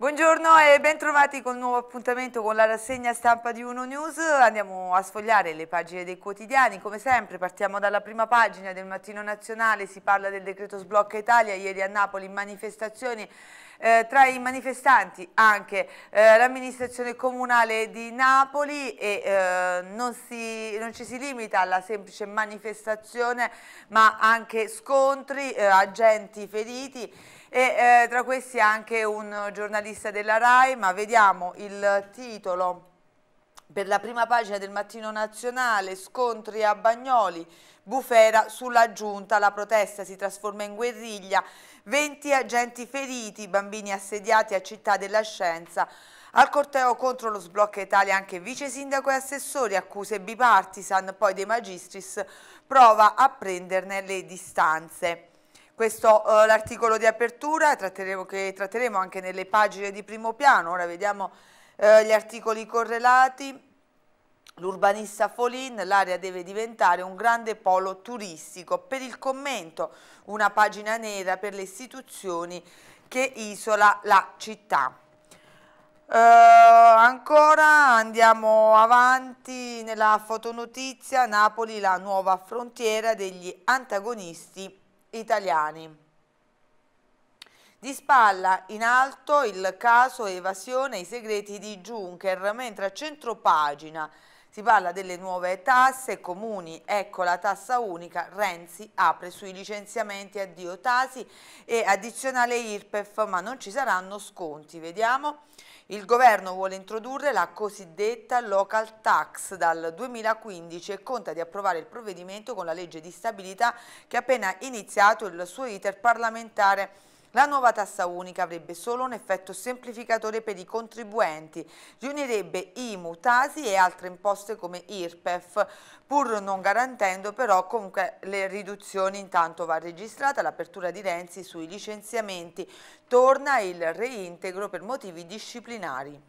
Buongiorno e bentrovati con un nuovo appuntamento con la rassegna stampa di Uno News. Andiamo a sfogliare le pagine dei quotidiani. Come sempre partiamo dalla prima pagina del Mattino Nazionale, si parla del decreto sblocca Italia, ieri a Napoli manifestazioni eh, tra i manifestanti anche eh, l'amministrazione comunale di Napoli e eh, non, si, non, ci si limita alla semplice manifestazione ma anche scontri, eh, agenti feriti e eh, tra questi anche un giornalista della RAI, ma vediamo il titolo per la prima pagina del Mattino Nazionale, scontri a Bagnoli, bufera sulla giunta, la protesta si trasforma in guerriglia, 20 agenti feriti, bambini assediati a Città della Scienza, al corteo contro lo sblocca Italia anche vice sindaco e assessori, accuse bipartisan, poi De Magistris prova a prenderne le distanze. Questo è uh, eh, l'articolo di apertura tratteremo, che tratteremo anche nelle pagine di primo piano. Ora vediamo uh, gli articoli correlati. L'urbanista Folin, l'area deve diventare un grande polo turistico. Per il commento, una pagina nera per le istituzioni che isola la città. Uh, ancora andiamo avanti nella fotonotizia Napoli la nuova frontiera degli antagonisti italiani. Di spalla in alto il caso evasione i segreti di Juncker, mentre a centro pagina si parla delle nuove tasse, comuni, ecco la tassa unica, Renzi apre sui licenziamenti addio Tasi e addizionale IRPEF, ma non ci saranno sconti, vediamo. Il governo vuole introdurre la cosiddetta local tax dal 2015 e conta di approvare il provvedimento con la legge di stabilità che ha appena iniziato il suo iter parlamentare la nuova tassa unica avrebbe solo un effetto semplificatore per i contribuenti, riunirebbe IMU, TASI e altre imposte come IRPEF, pur non garantendo però comunque le riduzioni. Intanto va registrata l'apertura di Renzi sui licenziamenti, torna il reintegro per motivi disciplinari.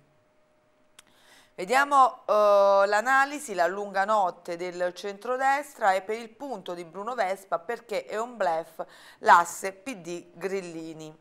Vediamo eh, l'analisi, la lunga notte del centrodestra e per il punto di Bruno Vespa perché è un blef l'asse PD Grillini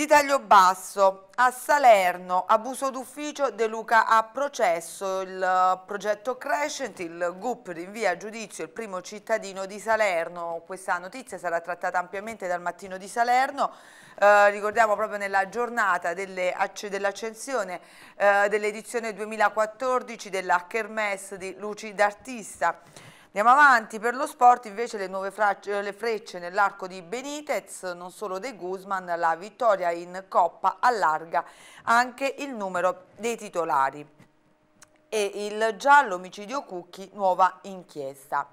di taglio basso. A Salerno, abuso d'ufficio, De Luca ha processo, il eh, progetto Crescent, il GUP rinvia a giudizio il primo cittadino di Salerno. Questa notizia sarà trattata ampiamente dal mattino di Salerno, eh, ricordiamo proprio nella giornata dell'accensione dell eh, dell'edizione 2014 della Kermesse di Luci d'Artista. Andiamo avanti, per lo sport invece le nuove eh, le frecce nell'arco di Benitez, non solo De Guzman, la vittoria in Coppa allarga anche il numero dei titolari. E il giallo omicidio Cucchi, nuova inchiesta.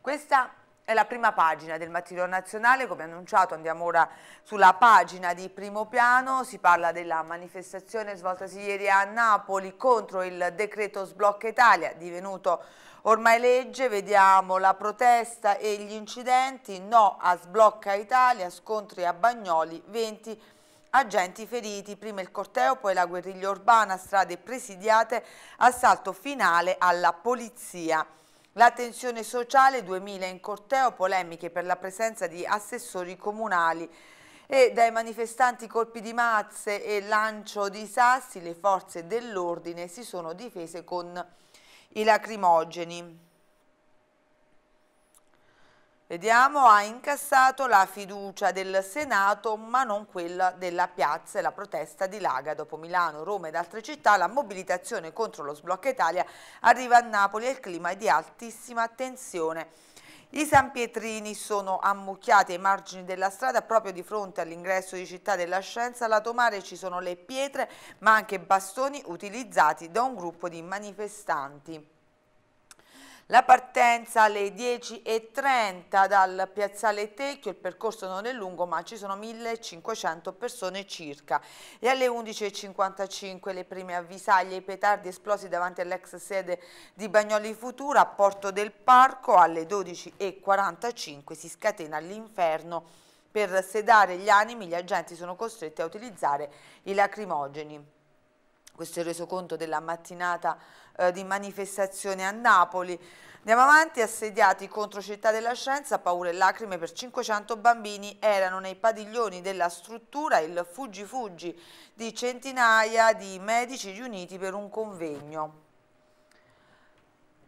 Questa è la prima pagina del mattino nazionale, come annunciato andiamo ora sulla pagina di primo piano, si parla della manifestazione svoltasi ieri a Napoli contro il decreto Sblocca Italia, divenuto Ormai legge, vediamo la protesta e gli incidenti, no a sblocca Italia, scontri a Bagnoli, 20 agenti feriti, prima il corteo, poi la guerriglia urbana, strade presidiate, assalto finale alla polizia. La tensione sociale, 2000 in corteo, polemiche per la presenza di assessori comunali e dai manifestanti colpi di mazze e lancio di sassi le forze dell'ordine si sono difese con i lacrimogeni. Vediamo, ha incassato la fiducia del Senato ma non quella della piazza e la protesta di Laga. Dopo Milano, Roma ed altre città la mobilitazione contro lo sblocca Italia arriva a Napoli e il clima è di altissima tensione. I San Pietrini sono ammucchiati ai margini della strada proprio di fronte all'ingresso di Città della Scienza. A lato mare ci sono le pietre ma anche bastoni utilizzati da un gruppo di manifestanti. La partenza alle 10.30 dal piazzale Tecchio, il percorso non è lungo ma ci sono 1500 persone circa e alle 11.55 le prime avvisaglie, i petardi esplosi davanti all'ex sede di Bagnoli Futura a Porto del Parco alle 12.45 si scatena l'inferno per sedare gli animi gli agenti sono costretti a utilizzare i lacrimogeni questo è il resoconto della mattinata eh, di manifestazione a Napoli. Andiamo avanti, assediati contro Città della Scienza, paure e lacrime per 500 bambini erano nei padiglioni della struttura il fuggi fuggi di centinaia di medici riuniti per un convegno.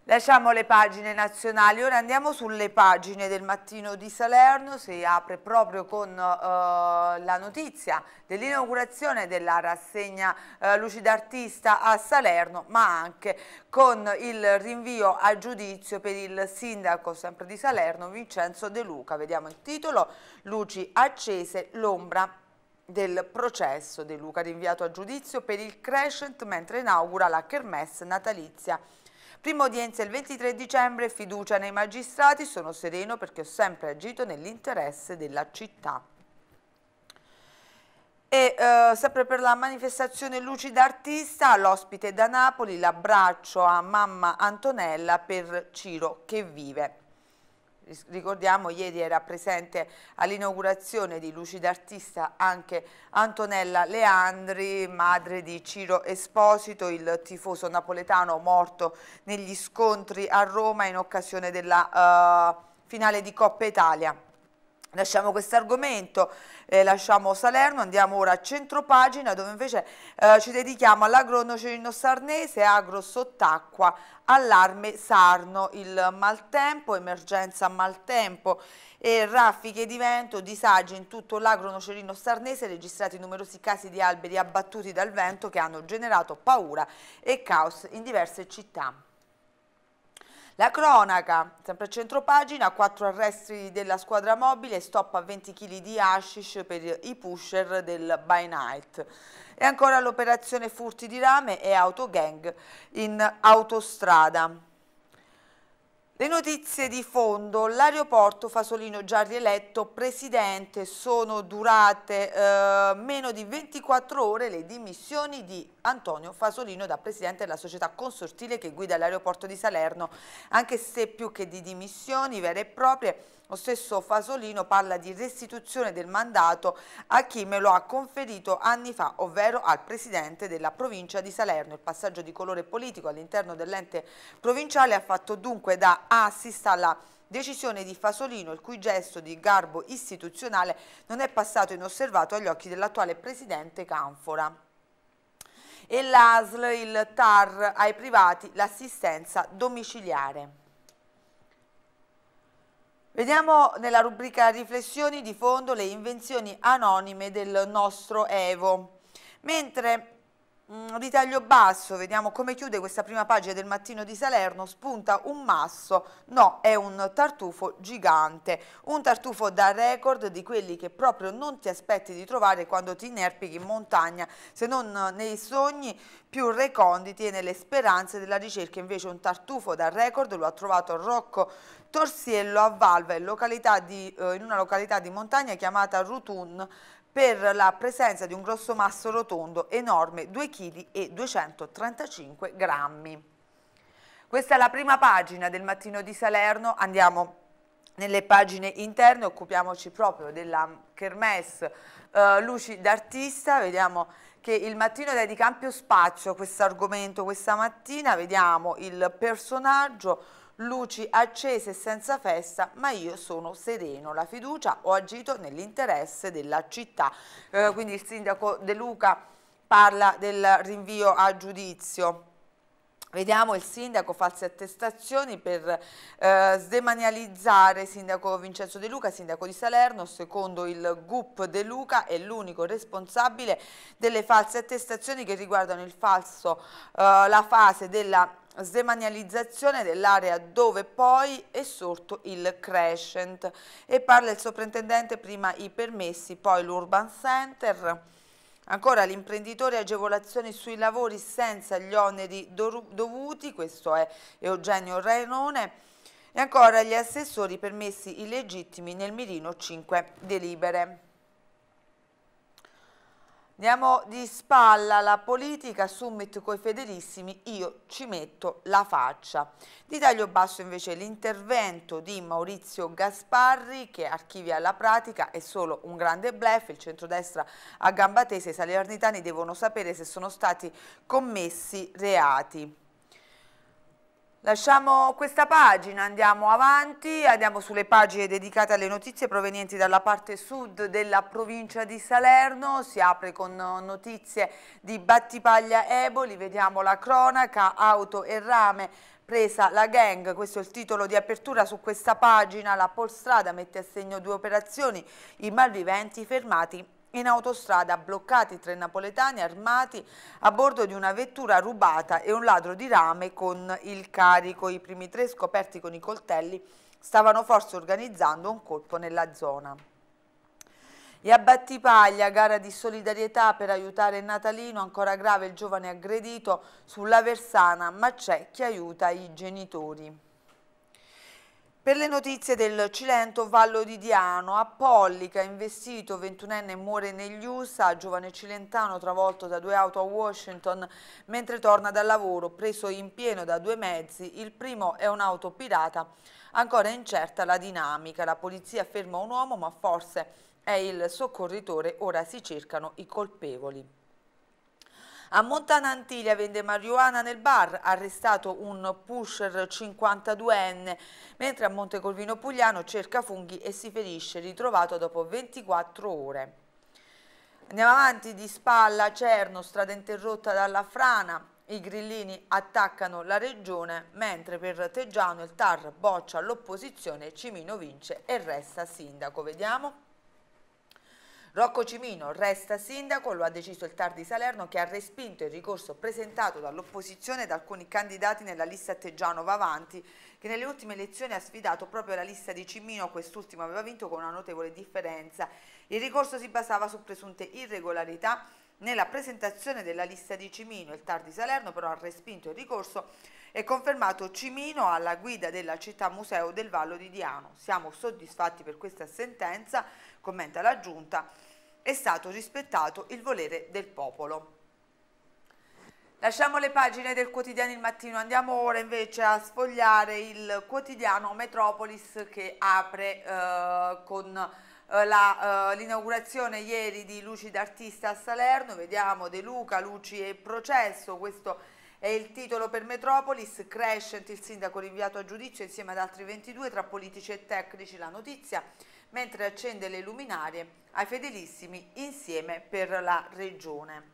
Lasciamo le pagine nazionali, ora andiamo sulle pagine del mattino di Salerno, si apre proprio con uh, la notizia dell'inaugurazione della rassegna uh, eh, Lucida Artista a Salerno, ma anche con il rinvio a giudizio per il sindaco sempre di Salerno Vincenzo De Luca. Vediamo il titolo, Luci accese, l'ombra del processo De Luca rinviato a giudizio per il crescent mentre inaugura la kermesse natalizia Prima udienza il 23 dicembre, fiducia nei magistrati, sono sereno perché ho sempre agito nell'interesse della città. E eh, sempre per la manifestazione Lucida Artista, l'ospite da Napoli l'abbraccio a mamma Antonella per Ciro che vive. Ricordiamo ieri era presente all'inaugurazione di Lucida Artista anche Antonella Leandri, madre di Ciro Esposito, il tifoso napoletano morto negli scontri a Roma in occasione della uh, finale di Coppa Italia Lasciamo questo argomento, eh, lasciamo Salerno, andiamo ora a centropagina dove invece eh, ci dedichiamo all'agronocino sarnese, agro sott'acqua, allarme sarno, il maltempo, emergenza maltempo e raffiche di vento, disagi in tutto l'agronocerino sarnese, registrati numerosi casi di alberi abbattuti dal vento che hanno generato paura e caos in diverse città. La cronaca, sempre a centropagina, quattro arresti della squadra mobile, stop a 20 kg di hashish per i pusher del By Night. E ancora l'operazione furti di rame e autogang in autostrada. Le notizie di fondo, l'aeroporto Fasolino già rieletto presidente, sono durate eh, meno di 24 ore le dimissioni di Antonio Fasolino da presidente della società consortile che guida l'aeroporto di Salerno, anche se più che di dimissioni vere e proprie lo stesso Fasolino parla di restituzione del mandato a chi me lo ha conferito anni fa, ovvero al Presidente della provincia di Salerno. Il passaggio di colore politico all'interno dell'ente provinciale ha fatto dunque da assist alla decisione di Fasolino, il cui gesto di garbo istituzionale non è passato inosservato agli occhi dell'attuale presidente Canfora e l'ASL, il TAR, ai privati l'assistenza domiciliare. Vediamo nella rubrica riflessioni di fondo le invenzioni anonime del nostro Evo. Mentre Mm, ritaglio basso, vediamo come chiude questa prima pagina del mattino di Salerno, spunta un masso, no è un tartufo gigante, un tartufo da record di quelli che proprio non ti aspetti di trovare quando ti inerpichi in montagna, se non nei sogni più reconditi e nelle speranze della ricerca, invece un tartufo da record lo ha trovato Rocco Torsiello a Valva, in, di, eh, in una località di montagna chiamata Rutun, per la presenza di un grosso masso rotondo enorme 2 kg e 235 grammi. Questa è la prima pagina del mattino di Salerno, andiamo nelle pagine interne, occupiamoci proprio della Kermesse eh, Luci d'Artista, vediamo che il mattino dedica ampio spazio a questo argomento questa mattina, vediamo il personaggio luci accese senza festa, ma io sono sereno. La fiducia ho agito nell'interesse della città. Eh, quindi il sindaco De Luca parla del rinvio a giudizio. Vediamo il sindaco false attestazioni per eh, sdemanializzare sindaco Vincenzo De Luca, sindaco di Salerno, secondo il GUP De Luca è l'unico responsabile delle false attestazioni che riguardano falso, eh, la fase della Sdemanializzazione dell'area dove poi è sorto il crescent e parla il soprintendente prima i permessi poi l'urban center Ancora l'imprenditore agevolazioni sui lavori senza gli oneri dovuti, questo è Eugenio Renone, e ancora gli assessori permessi illegittimi nel mirino 5 delibere. Andiamo di spalla la politica, summit coi fedelissimi, io ci metto la faccia. Di taglio basso invece l'intervento di Maurizio Gasparri che archivia la pratica, è solo un grande blef, il centrodestra a gamba tesa, i salernitani devono sapere se sono stati commessi reati. Lasciamo questa pagina, andiamo avanti, andiamo sulle pagine dedicate alle notizie provenienti dalla parte sud della provincia di Salerno, si apre con notizie di Battipaglia Eboli, vediamo la cronaca, auto e rame presa la gang, questo è il titolo di apertura su questa pagina, la polstrada mette a segno due operazioni, i malviventi fermati in autostrada bloccati tre napoletani armati a bordo di una vettura rubata e un ladro di rame con il carico. I primi tre scoperti con i coltelli stavano forse organizzando un colpo nella zona. E a Battipaglia, gara di solidarietà per aiutare Natalino, ancora grave il giovane aggredito sulla Versana, ma c'è chi aiuta i genitori. Per le notizie del Cilento, Vallo di Diano, a Pollica, investito, 21enne muore negli USA, giovane cilentano travolto da due auto a Washington mentre torna dal lavoro, preso in pieno da due mezzi, il primo è un'auto pirata, ancora incerta la dinamica, la polizia ferma un uomo ma forse è il soccorritore, ora si cercano i colpevoli. A Montana Antiglia vende marijuana nel bar, arrestato un pusher 52enne, mentre a Montecolvino Pugliano cerca funghi e si ferisce, ritrovato dopo 24 ore. Andiamo avanti, di spalla Cerno, strada interrotta dalla frana, i grillini attaccano la regione, mentre per Teggiano il TAR boccia l'opposizione, Cimino vince e resta sindaco. Vediamo. Rocco Cimino resta sindaco, lo ha deciso il TAR di Salerno che ha respinto il ricorso presentato dall'opposizione da alcuni candidati nella lista Teggiano Vavanti che nelle ultime elezioni ha sfidato proprio la lista di Cimino, quest'ultimo aveva vinto con una notevole differenza. Il ricorso si basava su presunte irregolarità nella presentazione della lista di Cimino, il TAR di Salerno però ha respinto il ricorso e confermato Cimino alla guida della città museo del Vallo di Diano. Siamo soddisfatti per questa sentenza, commenta la Giunta, è stato rispettato il volere del popolo. Lasciamo le pagine del quotidiano il mattino, andiamo ora invece a sfogliare il quotidiano Metropolis che apre eh, con eh, eh, l'inaugurazione ieri di Luci d'Artista a Salerno, vediamo De Luca, Luci e Processo, questo è il titolo per Metropolis, Crescent, il sindaco rinviato a giudizio insieme ad altri 22 tra politici e tecnici, la notizia, mentre accende le luminarie ai fedelissimi insieme per la regione.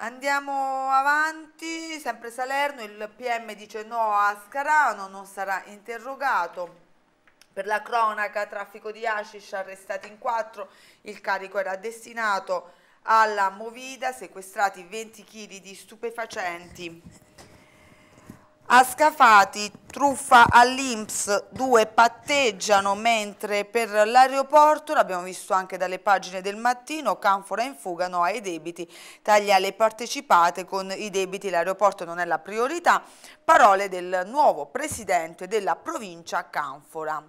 Andiamo avanti, sempre Salerno, il PM dice no a Scarano, non sarà interrogato, per la cronaca, traffico di hashish arrestati in quattro, il carico era destinato alla Movida, sequestrati 20 kg di stupefacenti. A Scafati, truffa all'Inps, due patteggiano, mentre per l'aeroporto, l'abbiamo visto anche dalle pagine del mattino, Canfora in fuga, no ai debiti, taglia le partecipate con i debiti, l'aeroporto non è la priorità, parole del nuovo presidente della provincia Canfora.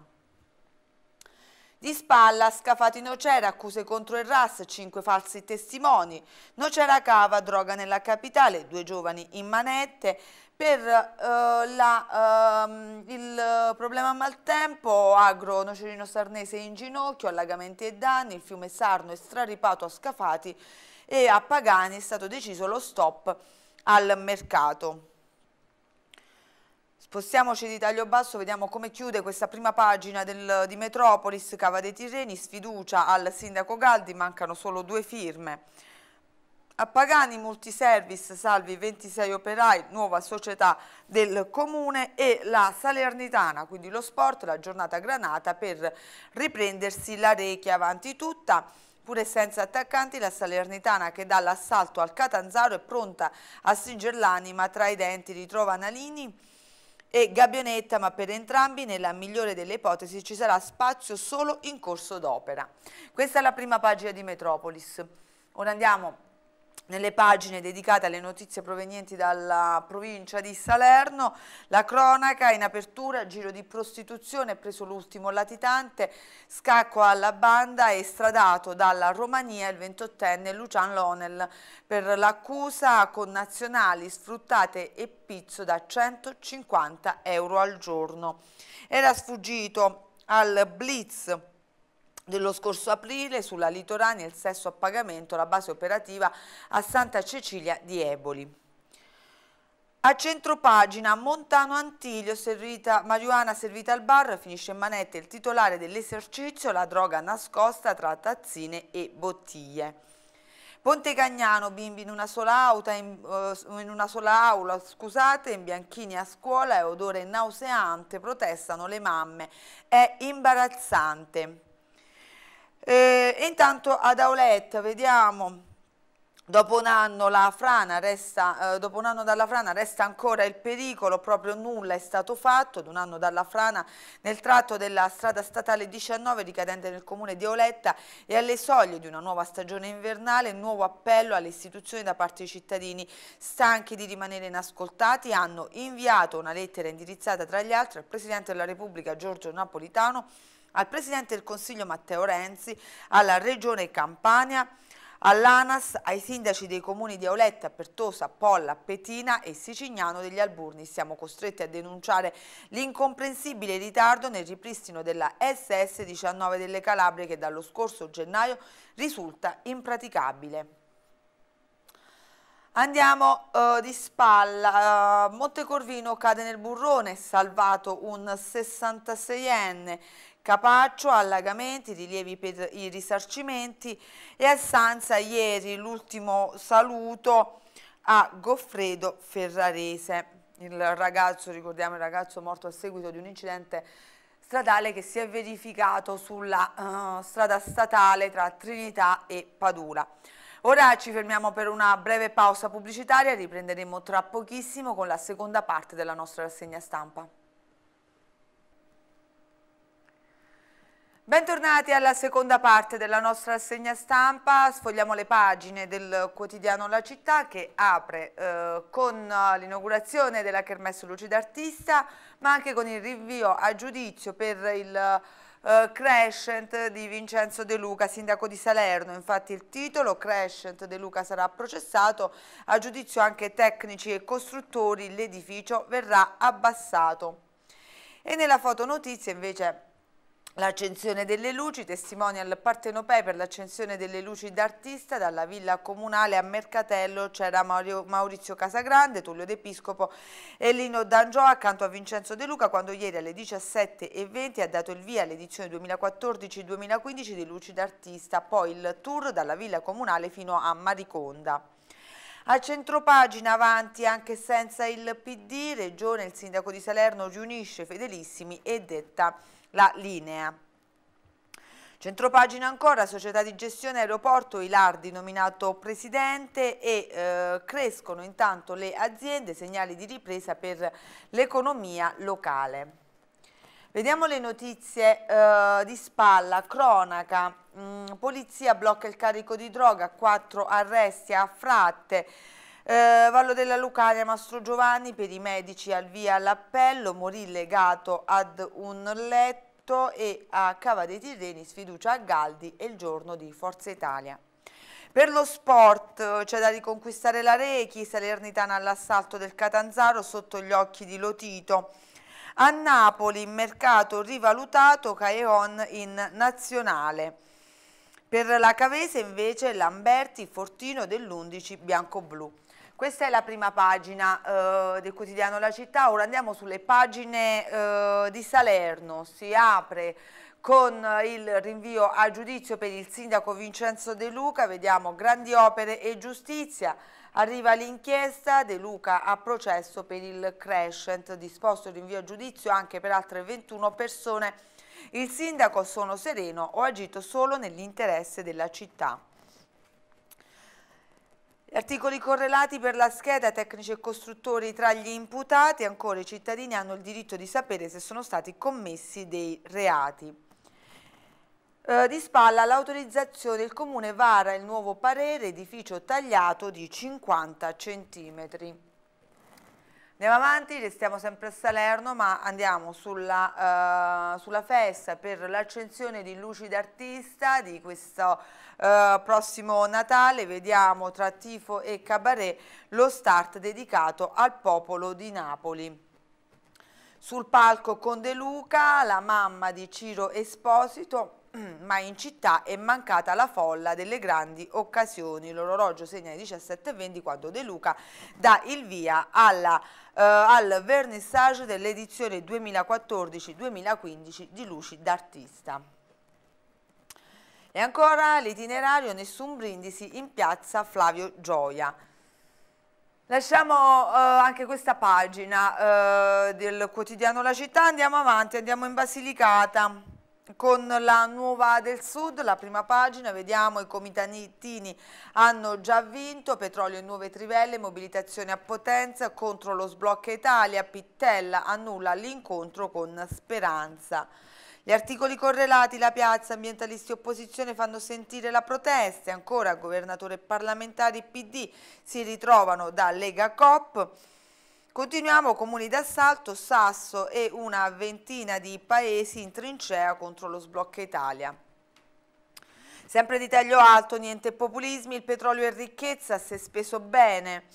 Di spalla, scafati Nocera, accuse contro il RAS, cinque falsi testimoni. Nocera cava, droga nella capitale, due giovani in manette. Per eh, la, eh, il problema maltempo, agro nocerino sarnese in ginocchio, allagamenti e danni, il fiume Sarno è straripato a scafati e a Pagani è stato deciso lo stop al mercato. Spostiamoci di taglio basso, vediamo come chiude questa prima pagina del, di Metropolis, Cava dei Tirreni, sfiducia al sindaco Galdi, mancano solo due firme. A Pagani Multiservice salvi 26 operai, nuova società del comune e la Salernitana, quindi lo sport, la giornata granata per riprendersi la Rechi avanti tutta. Pure senza attaccanti, la Salernitana che dà l'assalto al Catanzaro è pronta a stringere l'anima tra i denti, ritrova Nalini e Gabionetta, ma per entrambi nella migliore delle ipotesi ci sarà spazio solo in corso d'opera. Questa è la prima pagina di Metropolis. Ora andiamo nelle pagine dedicate alle notizie provenienti dalla provincia di Salerno, la cronaca in apertura, giro di prostituzione, preso l'ultimo latitante, scacco alla banda estradato dalla Romania il 28enne Lucian Lonel per l'accusa con nazionali sfruttate e pizzo da 150 euro al giorno. Era sfuggito al blitz dello scorso aprile sulla Litorania il sesso a pagamento, la base operativa a Santa Cecilia di Eboli. A centropagina Montano Antiglio, servita, marijuana servita al bar, finisce in manette il titolare dell'esercizio, la droga nascosta tra tazzine e bottiglie. Ponte Cagnano, bimbi in una sola, auta, in, eh, in una sola aula, scusate, in bianchini a scuola è odore nauseante, protestano le mamme, è imbarazzante. Eh, intanto ad Auletta vediamo Dopo un, anno, resta, eh, dopo un anno dalla frana resta ancora il pericolo, proprio nulla è stato fatto, ad un anno dalla frana nel tratto della strada statale 19 ricadente nel comune di Oletta e alle soglie di una nuova stagione invernale, nuovo appello alle istituzioni da parte dei cittadini stanchi di rimanere inascoltati, hanno inviato una lettera indirizzata tra gli altri al Presidente della Repubblica Giorgio Napolitano al Presidente del Consiglio Matteo Renzi, alla Regione Campania, all'ANAS, ai sindaci dei comuni di Auletta, Pertosa, Polla, Petina e Sicignano degli Alburni. Siamo costretti a denunciare l'incomprensibile ritardo nel ripristino della SS19 delle Calabrie che dallo scorso gennaio risulta impraticabile. Andiamo uh, di spalla, uh, Montecorvino cade nel burrone, salvato un 66enne, Capaccio, allagamenti, rilievi per i risarcimenti e a Sanza ieri l'ultimo saluto a Goffredo Ferrarese, il ragazzo, ricordiamo il ragazzo morto a seguito di un incidente stradale che si è verificato sulla uh, strada statale tra Trinità e Padura. Ora ci fermiamo per una breve pausa pubblicitaria, riprenderemo tra pochissimo con la seconda parte della nostra rassegna stampa. Bentornati alla seconda parte della nostra assegna stampa, sfogliamo le pagine del quotidiano La Città che apre eh, con l'inaugurazione della Kermesse Luce d'Artista ma anche con il rinvio a giudizio per il Uh, Crescent di Vincenzo De Luca, sindaco di Salerno. Infatti il titolo Crescent De Luca sarà processato a giudizio anche tecnici e costruttori, l'edificio verrà abbassato. E nella fotonotizia invece L'accensione delle luci, testimonial partenopei per l'accensione delle luci d'artista dalla villa comunale a Mercatello c'era Maurizio Casagrande, Tullio De Piscopo e Lino D'Angio accanto a Vincenzo De Luca quando ieri alle 17.20 ha dato il via all'edizione 2014-2015 di Luci d'Artista, poi il tour dalla villa comunale fino a Mariconda. A centropagina avanti anche senza il PD, Regione, il sindaco di Salerno riunisce Fedelissimi e detta la linea. Centropagina ancora, società di gestione aeroporto Ilardi nominato presidente e eh, crescono intanto le aziende, segnali di ripresa per l'economia locale. Vediamo le notizie eh, di spalla, cronaca, mh, mm, polizia blocca il carico di droga, 4 arresti a fratte, eh, Vallo della Lucania, Mastro Giovanni, per i medici al via all'appello, morì legato ad un letto, tutto e a Cava dei Tirreni sfiducia a Galdi e il giorno di Forza Italia. Per lo sport c'è da riconquistare la Rechi, Salernitana all'assalto del Catanzaro sotto gli occhi di Lotito. A Napoli mercato rivalutato Caeon in nazionale. Per la Cavese invece Lamberti, Fortino dell'11 bianco-blu. Questa è la prima pagina eh, del quotidiano La Città, ora andiamo sulle pagine eh, di Salerno, si apre con il rinvio a giudizio per il sindaco Vincenzo De Luca, vediamo grandi opere e giustizia, arriva l'inchiesta, De Luca a processo per il crescent, disposto il rinvio a giudizio anche per altre 21 persone, il sindaco sono sereno, ho agito solo nell'interesse della città. Articoli correlati per la scheda tecnici e costruttori tra gli imputati, ancora i cittadini hanno il diritto di sapere se sono stati commessi dei reati. Eh, di spalla l'autorizzazione, il comune vara il nuovo parere edificio tagliato di 50 centimetri. Andiamo avanti, restiamo sempre a Salerno ma andiamo sulla, uh, sulla festa per l'accensione di luci d'artista di questo uh, prossimo Natale, vediamo tra tifo e cabaret lo start dedicato al popolo di Napoli. Sul palco con De Luca, la mamma di Ciro Esposito, Mm, ma in città è mancata la folla delle grandi occasioni. L'orologio segna le 17.20 quando De Luca dà il via alla, eh, al vernissage dell'edizione 2014-2015 di Luci d'Artista. E ancora l'itinerario Nessun Brindisi in piazza Flavio Gioia. Lasciamo eh, anche questa pagina eh, del quotidiano La Città, andiamo avanti, andiamo in Basilicata. Con la nuova del Sud, la prima pagina, vediamo i comitanitini hanno già vinto, petrolio e nuove trivelle, mobilitazione a potenza contro lo sblocca Italia, Pittella annulla l'incontro con Speranza. Gli articoli correlati, la piazza, ambientalisti e opposizione fanno sentire la protesta, ancora governatore e parlamentari PD si ritrovano da Lega Cop, Continuiamo comuni d'assalto, Sasso e una ventina di paesi in trincea contro lo sblocca Italia. Sempre di taglio alto, niente populismi, il petrolio è ricchezza, se speso bene.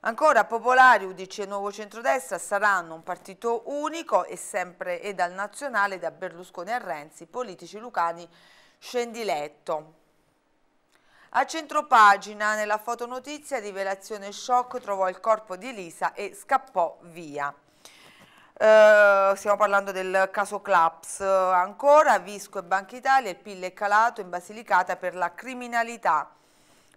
Ancora Popolari, Udici e Nuovo Centrodestra saranno un partito unico e sempre e dal nazionale, da Berlusconi a Renzi, politici lucani scendiletto. A centropagina, nella fotonotizia rivelazione Shock, trovò il corpo di Lisa e scappò via. Eh, stiamo parlando del caso Claps ancora, Visco e Banca Italia, il PIL è calato in Basilicata per la criminalità.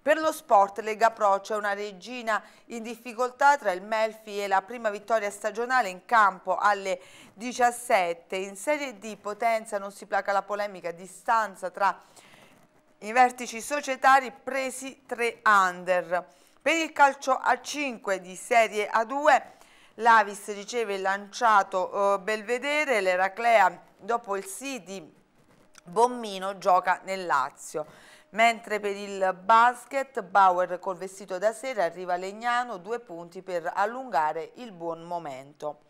Per lo sport Lega Pro c'è una regina in difficoltà tra il Melfi e la prima vittoria stagionale in campo alle 17. In Serie D Potenza non si placa la polemica, distanza tra i vertici societari presi 3 under. Per il calcio a 5 di Serie A2 l'Avis riceve il lanciato eh, Belvedere, l'Eraclea dopo il City Bommino gioca nel Lazio. Mentre per il basket Bauer col vestito da sera arriva Legnano, due punti per allungare il buon momento.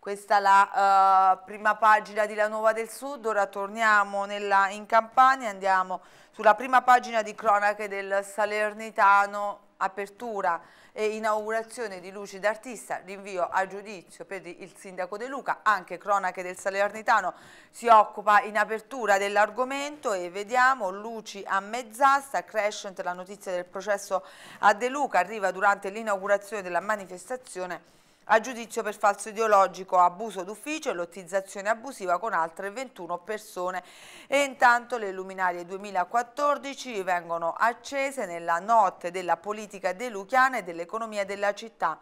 Questa è la uh, prima pagina di La Nuova del Sud, ora torniamo nella, in Campania, andiamo sulla prima pagina di cronache del Salernitano, apertura e inaugurazione di luci d'artista, rinvio a giudizio per il sindaco De Luca, anche cronache del Salernitano si occupa in apertura dell'argomento e vediamo luci a mezz'asta, crescente la notizia del processo a De Luca, arriva durante l'inaugurazione della manifestazione a giudizio per falso ideologico, abuso d'ufficio e lottizzazione abusiva con altre 21 persone. E intanto le luminarie 2014 vengono accese nella notte della politica de Luchiana e dell'economia della città.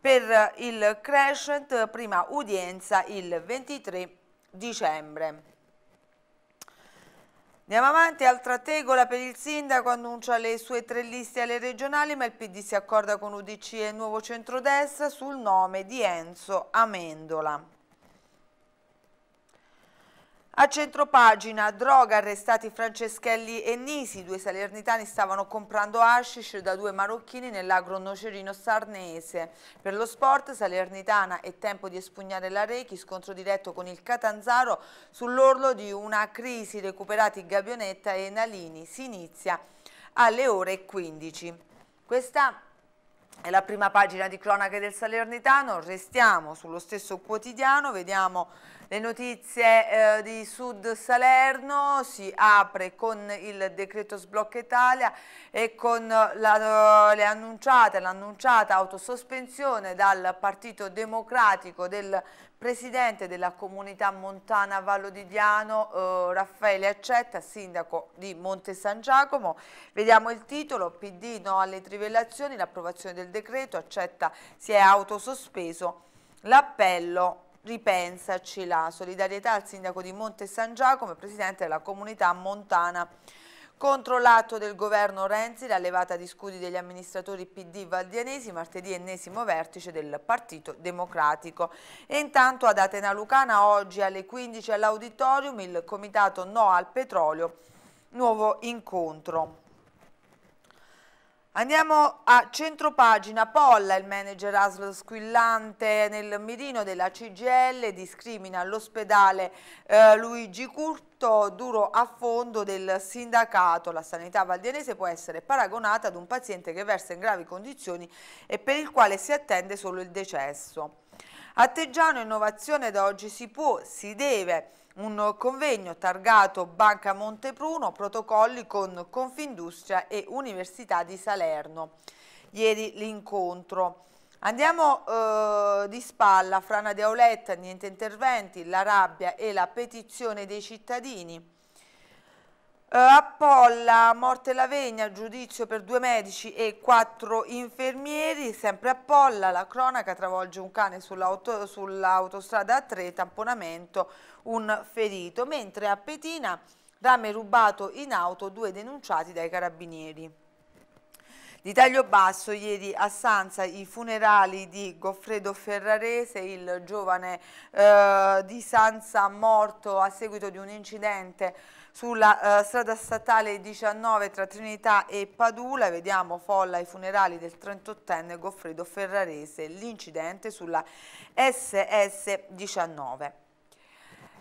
Per il Crescent, prima udienza il 23 dicembre. Andiamo avanti, altra tegola per il sindaco, annuncia le sue tre liste alle regionali ma il PD si accorda con UDC e il nuovo centrodestra sul nome di Enzo Amendola. A centropagina, droga, arrestati Franceschelli e Nisi, due salernitani stavano comprando hashish da due marocchini nell'agro nocerino sarnese. Per lo sport, Salernitana è tempo di espugnare la Rechi, scontro diretto con il Catanzaro sull'orlo di una crisi, recuperati Gabionetta e Nalini, si inizia alle ore 15. Questa è la prima pagina di cronache del Salernitano, restiamo sullo stesso quotidiano, vediamo le notizie eh, di Sud Salerno si apre con il decreto sblocca Italia e con l'annunciata la, autosospensione dal Partito Democratico del Presidente della Comunità Montana Vallo di Diano, eh, Raffaele Accetta, Sindaco di Monte San Giacomo. Vediamo il titolo, PD no alle trivellazioni, l'approvazione del decreto, Accetta si è autosospeso, l'appello ripensaci la solidarietà al sindaco di Monte San Giacomo e presidente della comunità montana. Contro l'atto del governo Renzi, la levata di scudi degli amministratori PD valdianesi, martedì ennesimo vertice del Partito Democratico. E intanto ad Atena Lucana oggi alle 15 all'auditorium il comitato No al Petrolio, nuovo incontro. Andiamo a centropagina, Polla, il manager ASL squillante nel mirino della CGL, discrimina l'ospedale eh, Luigi Curto, duro a fondo del sindacato. La sanità valdianese può essere paragonata ad un paziente che versa in gravi condizioni e per il quale si attende solo il decesso. Atteggiano innovazione da oggi si può, si deve un convegno targato Banca Montepruno, protocolli con Confindustria e Università di Salerno. Ieri l'incontro. Andiamo eh, di spalla, frana di Auletta, niente interventi, la rabbia e la petizione dei cittadini. Uh, Appolla, morte Lavegna, giudizio per due medici e quattro infermieri, sempre Appolla, la cronaca travolge un cane sull'autostrada sull a tre, tamponamento, un ferito, mentre a Petina rame rubato in auto due denunciati dai carabinieri. Di taglio basso, ieri a Sanza i funerali di Goffredo Ferrarese, il giovane eh, di Sanza morto a seguito di un incidente sulla eh, strada statale 19 tra Trinità e Padula. Vediamo folla ai funerali del 38enne Goffredo Ferrarese, l'incidente sulla SS 19.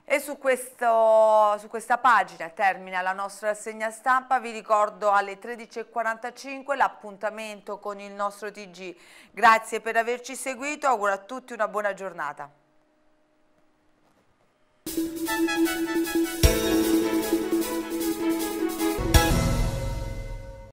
E su, questo, su, questa pagina termina la nostra rassegna stampa, vi ricordo alle 13.45 l'appuntamento con il nostro TG. Grazie per averci seguito, auguro a tutti una buona giornata.